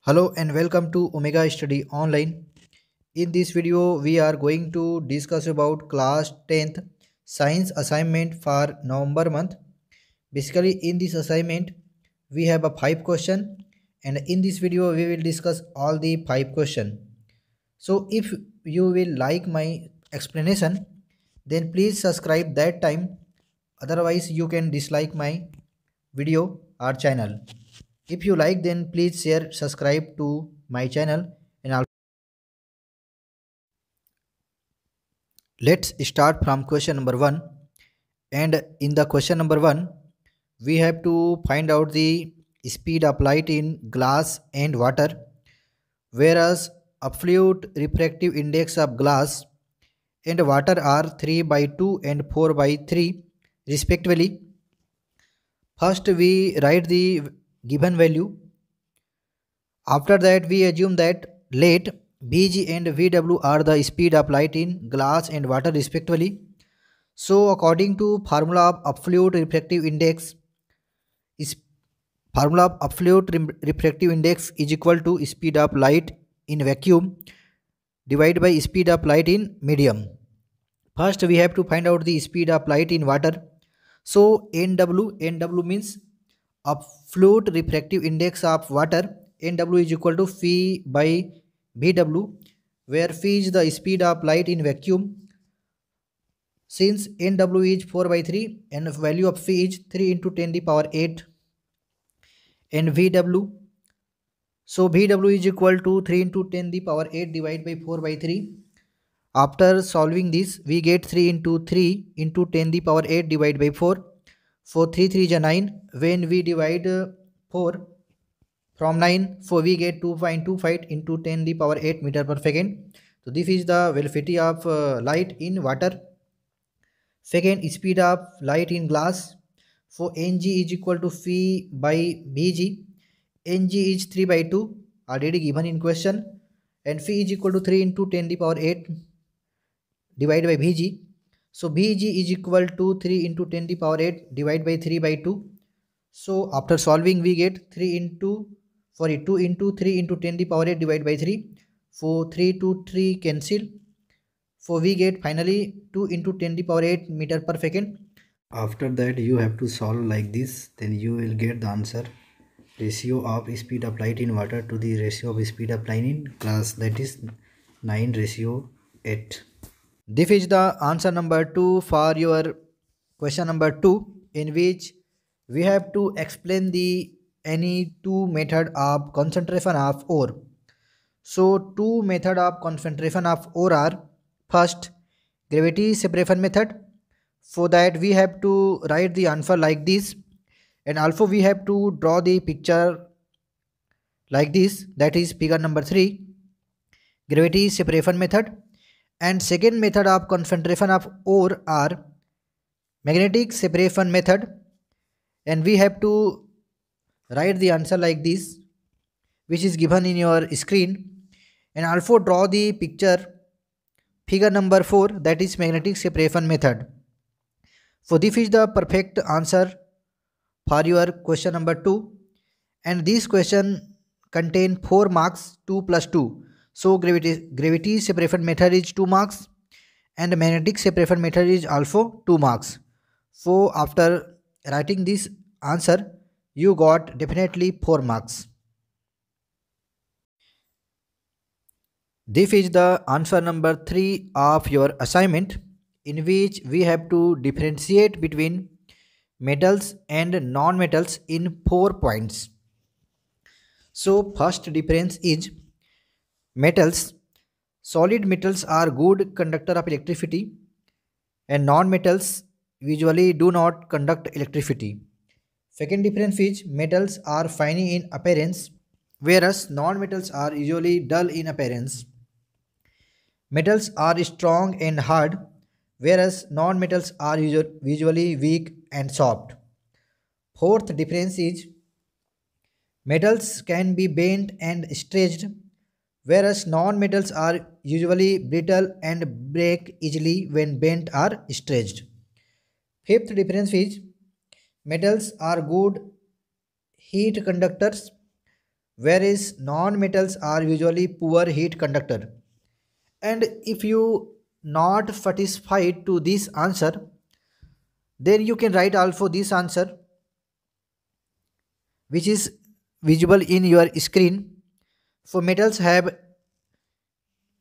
Hello and welcome to Omega Study Online. In this video, we are going to discuss about class 10th science assignment for November month. Basically, in this assignment, we have a five question and in this video, we will discuss all the five question. So if you will like my explanation then please subscribe that time otherwise you can dislike my video or channel if you like then please share subscribe to my channel and let's start from question number 1 and in the question number 1 we have to find out the speed applied in glass and water whereas absolute refractive index of glass and water are 3 by 2 and 4 by 3 respectively. First we write the given value. After that we assume that let Vg and Vw are the speed of light in glass and water respectively. So according to formula of absolute refractive index is formula of absolute refractive index is equal to speed of light in vacuum divided by speed of light in medium. First we have to find out the speed of light in water. So NW, NW means absolute refractive index of water. NW is equal to phi by VW where phi is the speed of light in vacuum. Since NW is 4 by 3 and value of phi is 3 into 10 to the power 8 and VW so VW is equal to 3 into 10 the power 8 divided by 4 by 3. After solving this, we get 3 into 3 into 10 the power 8 divided by 4. For 3 3 is 9. When we divide uh, 4 from 9, so we get 2.25 into 10 the power 8 meter per second. So this is the velocity of uh, light in water. Second, speed of light in glass. So ng is equal to phi by bg ng is 3 by 2 already given in question and phi is equal to 3 into 10 to the power 8 divided by vg so vg is equal to 3 into 10 to the power 8 divided by 3 by 2 so after solving we get 3 into sorry 2 into 3 into 10 to the power 8 divided by 3 for 3 to 3 cancel for we get finally 2 into 10 to the power 8 meter per second after that you have to solve like this then you will get the answer ratio of speed of light in water to the ratio of speed of in glass that is 9 ratio 8 this is the answer number 2 for your question number 2 in which we have to explain the any two method of concentration of ore so two method of concentration of ore are first gravity separation method for that we have to write the answer like this and also we have to draw the picture like this that is figure number 3 gravity separation method and second method of concentration of ore are magnetic separation method and we have to write the answer like this which is given in your screen and also draw the picture figure number 4 that is magnetic separation method so this is the perfect answer for your question number 2 and this question contain 4 marks 2 plus 2 so gravity gravity separation method is 2 marks and magnetic separation method is also 2 marks so after writing this answer you got definitely 4 marks this is the answer number 3 of your assignment in which we have to differentiate between metals and non-metals in four points. So first difference is metals. Solid metals are good conductor of electricity and non-metals usually do not conduct electricity. Second difference is metals are fine in appearance whereas non-metals are usually dull in appearance. Metals are strong and hard whereas non-metals are usually weak and soft. Fourth difference is metals can be bent and stretched whereas non-metals are usually brittle and break easily when bent or stretched. Fifth difference is metals are good heat conductors whereas non-metals are usually poor heat conductor. And if you not satisfied to this answer, then you can write also this answer which is visible in your screen. So metals have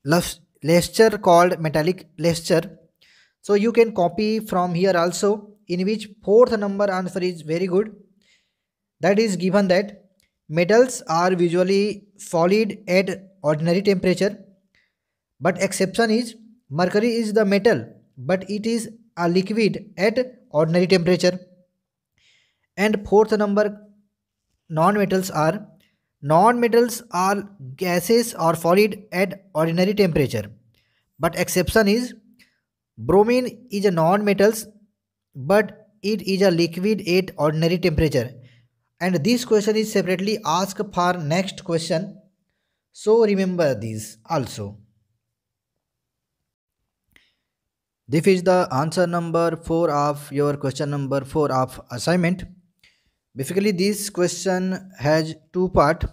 luster called metallic luster. So you can copy from here also in which fourth number answer is very good. That is given that metals are visually solid at ordinary temperature but exception is mercury is the metal but it is a liquid at ordinary temperature and fourth number non-metals are non-metals are gases or solid at ordinary temperature but exception is bromine is a non-metals but it is a liquid at ordinary temperature and this question is separately asked for next question so remember this also This is the answer number 4 of your question number 4 of assignment. Basically this question has two part.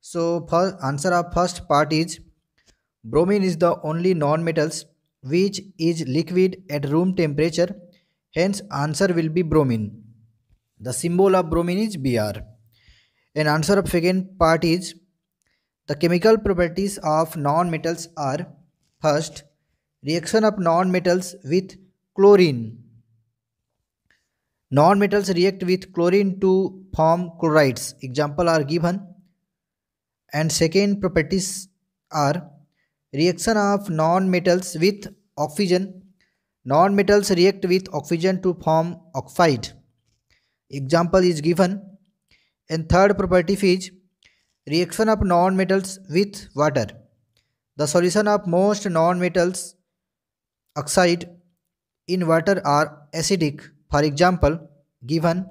So first answer of first part is bromine is the only non-metals which is liquid at room temperature hence answer will be bromine the symbol of bromine is br and answer of second part is the chemical properties of non metals are first Reaction of non-metals with chlorine. Non-metals react with chlorine to form chlorides. Example are given. And second properties are reaction of non-metals with oxygen. Non-metals react with oxygen to form oxide. Example is given. And third property is reaction of non-metals with water. The solution of most non-metals oxide in water are acidic for example given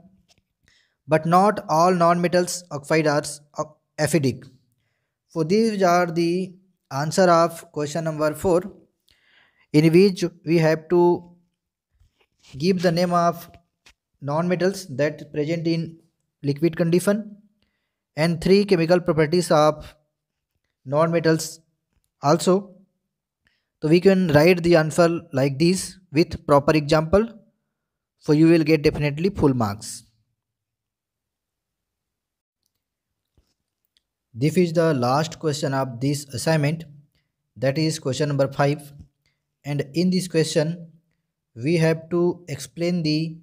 but not all nonmetals oxide are acidic so these are the answer of question number 4 in which we have to give the name of nonmetals that present in liquid condition and three chemical properties of nonmetals also so we can write the answer like this with proper example. So you will get definitely full marks. This is the last question of this assignment that is question number 5 and in this question we have to explain the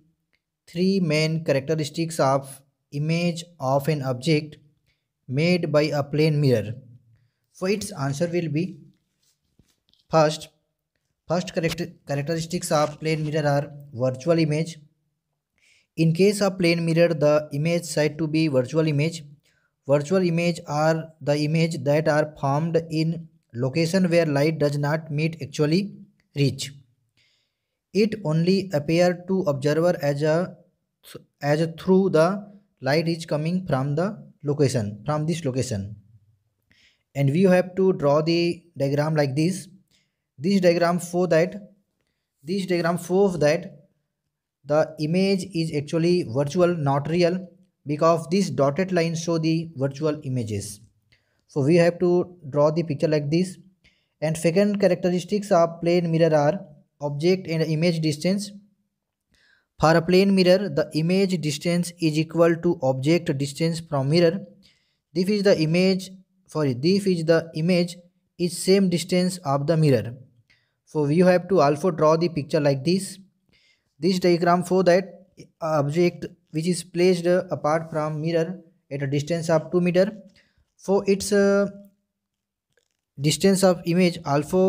three main characteristics of image of an object made by a plane mirror. So its answer will be First, first characteristics of plane mirror are virtual image. In case of plane mirror, the image said to be virtual image. Virtual image are the image that are formed in location where light does not meet actually reach. It only appear to observer as a as a through the light is coming from the location from this location and we have to draw the diagram like this this diagram show that this diagram shows that the image is actually virtual not real because these dotted lines show the virtual images so we have to draw the picture like this and second characteristics of plane mirror are object and image distance. For a plane mirror, the image distance is equal to object distance from mirror. This is the image, sorry, this is the image is same distance of the mirror. So we have to also draw the picture like this. This diagram for that object which is placed apart from mirror at a distance of 2 meter. For its a uh, distance of image also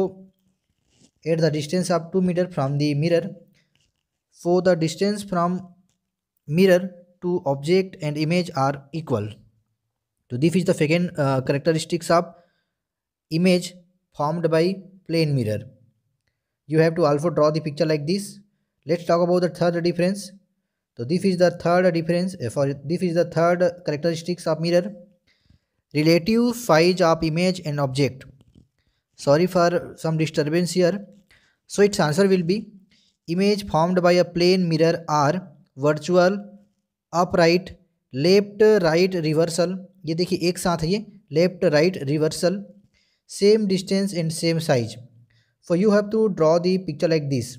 at the distance of 2 meter from the mirror. For the distance from mirror to object and image are equal. So this is the second uh, characteristics of image formed by plane mirror. you have to also draw the picture like this let's talk about the third difference so this is the third difference sorry this is the third characteristics of mirror relative size of image and object sorry for some disturbance here so its answer will be image formed by a plane mirror are virtual upright left right reversal ये देखिए एक साथ है ये left right reversal same distance and same size so you have to draw the picture like this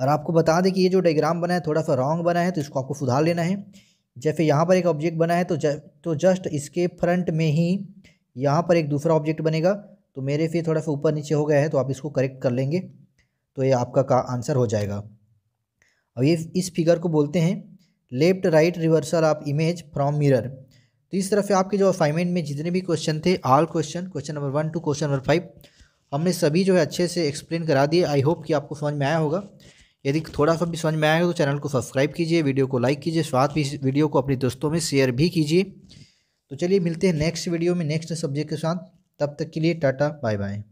और आपको बता दें कि ये जो डायग्राम बना है थोड़ा सा रॉन्ग बना है तो इसको आपको सुधार लेना है जैसे यहाँ पर एक ऑब्जेक्ट बना है तो ज, तो जस्ट इसके फ्रंट में ही यहाँ पर एक दूसरा ऑब्जेक्ट बनेगा तो मेरे फिर थोड़ा सा ऊपर नीचे हो गया है तो आप इसको करेक्ट कर लेंगे तो ये आपका का आंसर हो जाएगा अब ये इस फिगर को बोलते हैं left right reversal of image from mirror तो इस तरफ से आपके जो असाइनमेंट में जितने भी क्वेश्चन थे all question question number one two question number five हमने सभी जो है अच्छे से एक्सप्लेन करा दिए आई होप कि आपको समझ में आया होगा यदि थोड़ा सा भी समझ में आएगा तो चैनल को सब्सक्राइब कीजिए वीडियो को लाइक कीजिए साथ भी वीडियो को अपने दोस्तों में शेयर भी कीजिए तो चलिए मिलते हैं नेक्स्ट वीडियो में नेक्स्ट सब्जेक्ट के साथ तब तक के लिए टाटा बाय बाय